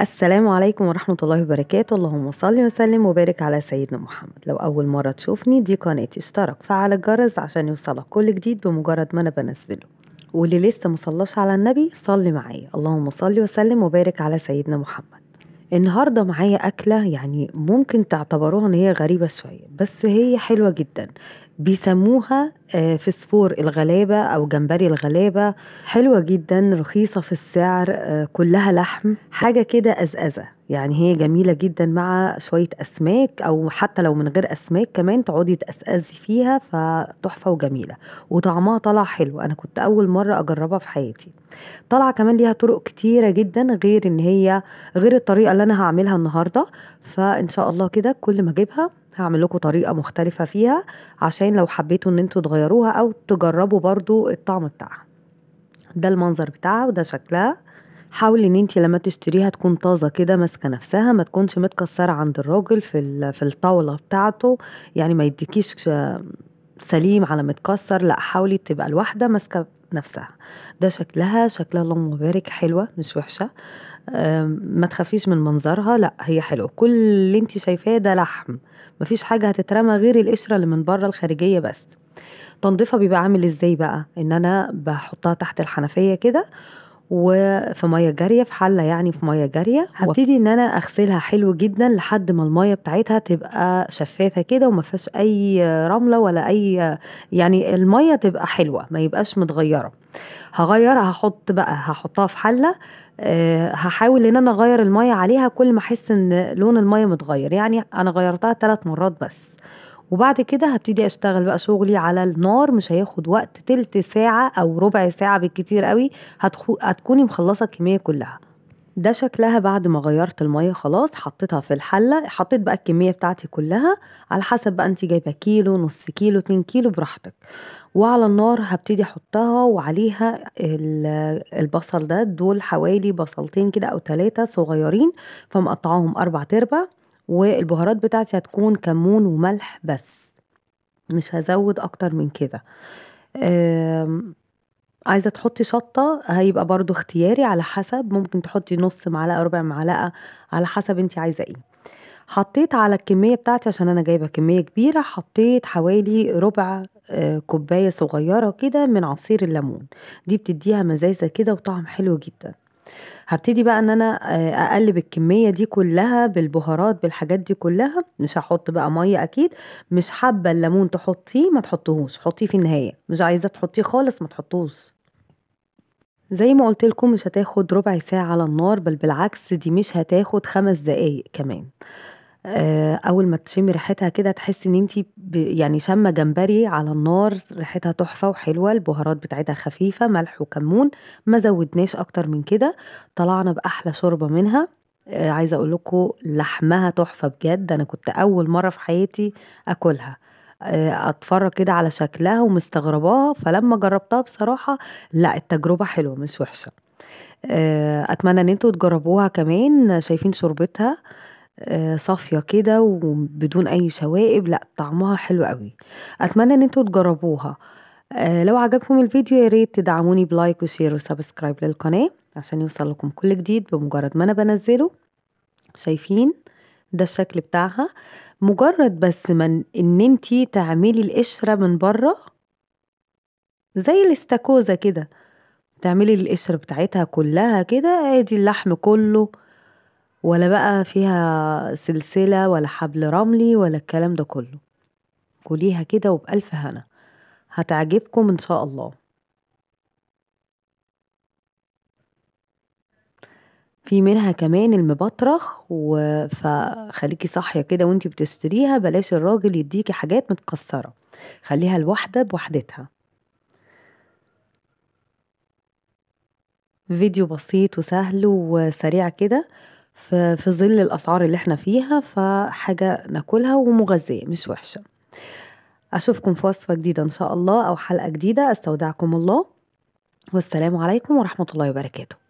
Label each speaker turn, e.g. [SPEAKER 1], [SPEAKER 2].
[SPEAKER 1] السلام عليكم ورحمة الله وبركاته اللهم صل وسلم وبارك على سيدنا محمد لو أول مرة تشوفني دي قناتي اشترك فعل الجرس عشان يوصلك كل جديد بمجرد ما أنا بنزله واللي لسه مصلاش على النبي صلي معايا اللهم صل وسلم وبارك على سيدنا محمد النهاردة معايا أكلة يعني ممكن تعتبروها إن هي غريبة شوية بس هي حلوة جدا بيسموها آه، فسفور الغلابة أو جمبري الغلابة حلوة جدا رخيصة في السعر آه، كلها لحم حاجة كده أزأزة يعني هي جميلة جدا مع شوية أسماك أو حتى لو من غير أسماك كمان تقعدي تأسأزي فيها فتحفة وجميلة وطعمها طلع حلو أنا كنت أول مرة أجربها في حياتي طلع كمان ليها طرق كتيرة جدا غير إن هي غير الطريقة اللي أنا هعملها النهاردة فإن شاء الله كده كل ما أجيبها هعمل لكم طريقة مختلفة فيها عشان لو حبيتوا إن انتوا تغيروها أو تجربوا برضو الطعم بتاعها ده المنظر بتاعها وده شكلها حاولي ان انت لما تشتريها تكون طازه كده ماسكه نفسها ما تكونش متكسره عند الراجل في في الطاوله بتاعته يعني ما يديكيش سليم على متكسر لا حاولي تبقى الواحده ماسكه نفسها ده شكلها شكلها اللهم بارك حلوه مش وحشه ما تخافيش من منظرها لا هي حلوه كل اللي انت شايفاه ده لحم مفيش حاجه هتترمى غير القشره اللي من بره الخارجيه بس تنظيفها بيبقى عامل ازاي بقى ان انا بحطها تحت الحنفيه كده وفي ميه جاريه في حله يعني في ميه جاريه هبتدي ان انا اغسلها حلو جدا لحد ما الميه بتاعتها تبقى شفافه كده وما فيهاش اي رمله ولا اي يعني الميه تبقى حلوه ما يبقاش متغيره هغيرها هحط بقى هحطها في حله أه هحاول ان انا اغير الميه عليها كل ما احس ان لون الميه متغير يعني انا غيرتها ثلاث مرات بس وبعد كده هبتدي اشتغل بقى شغلي على النار مش هياخد وقت تلت ساعة او ربع ساعة بالكتير قوي هتخو... هتكوني مخلصة الكمية كلها ده شكلها بعد ما غيرت المية خلاص حطيتها في الحلة حطيت بقى الكمية بتاعتي كلها على حسب بقى انت جايبة كيلو نص كيلو اتنين كيلو براحتك وعلى النار هبتدي احطها وعليها البصل ده دول حوالي بصلتين كده او تلاتة صغيرين فمقطعهم اربع تربع والبهارات بتاعتي هتكون كمون وملح بس مش هزود اكتر من كده عايزه تحطي شطه هيبقى برضو اختياري على حسب ممكن تحطي نص معلقه ربع معلقه على حسب انت عايزه ايه حطيت على الكميه بتاعتي عشان انا جايبه كميه كبيره حطيت حوالي ربع آه، كوبايه صغيره كده من عصير الليمون دي بتديها مزازه كده وطعم حلو جدا هبتدي بقى ان انا آه، اقلب الكميه دي كلها بالبهارات بالحاجات دي كلها مش هحط بقى ميه اكيد مش حابه الليمون تحطيه ما تحطهوش حطيه في النهايه مش عايزه تحطيه خالص ما تحطوش زي ما قلت لكم مش هتاخد ربع ساعه على النار بل بالعكس دي مش هتاخد خمس دقايق كمان آه، اول ما تشمي ريحتها كده تحسي ان انت يعني شامه جمبري على النار ريحتها تحفه وحلوه البهارات بتاعتها خفيفه ملح وكمون ما زودناش اكتر من كده طلعنا باحلى شوربه منها آه، عايزه اقول لكم لحمها تحفه بجد انا كنت اول مره في حياتي اكلها آه، اتفرج كده على شكلها ومستغرباها فلما جربتها بصراحه لا التجربه حلوه مش وحشه اتمنى ان انتوا تجربوها كمان شايفين شوربتها آه، صافية كده وبدون أي شوائب لأ طعمها حلو قوي أتمنى إن انتوا تجربوها آه، لو عجبكم الفيديو يا ريت تدعموني بلايك وشير وسبسكرايب للقناة عشان يوصل لكم كل جديد بمجرد ما أنا بنزله شايفين ده الشكل بتاعها مجرد بس من إن انتي تعملي القشرة من بره زي الاستاكوزا كده تعملي القشرة بتاعتها كلها كده ادي اللحم كله ولا بقى فيها سلسلة ولا حبل رملي ولا الكلام ده كله كليها كده وبألف هنا هتعجبكم إن شاء الله في منها كمان المبطرخ و... فخليكي صاحيه كده وانتي بتشتريها بلاش الراجل يديكي حاجات متكسره خليها الواحده بوحدتها فيديو بسيط وسهل وسريع كده في ظل الاسعار اللي احنا فيها فحاجه ناكلها ومغذيه مش وحشه اشوفكم في وصفه جديده ان شاء الله او حلقه جديده استودعكم الله والسلام عليكم ورحمه الله وبركاته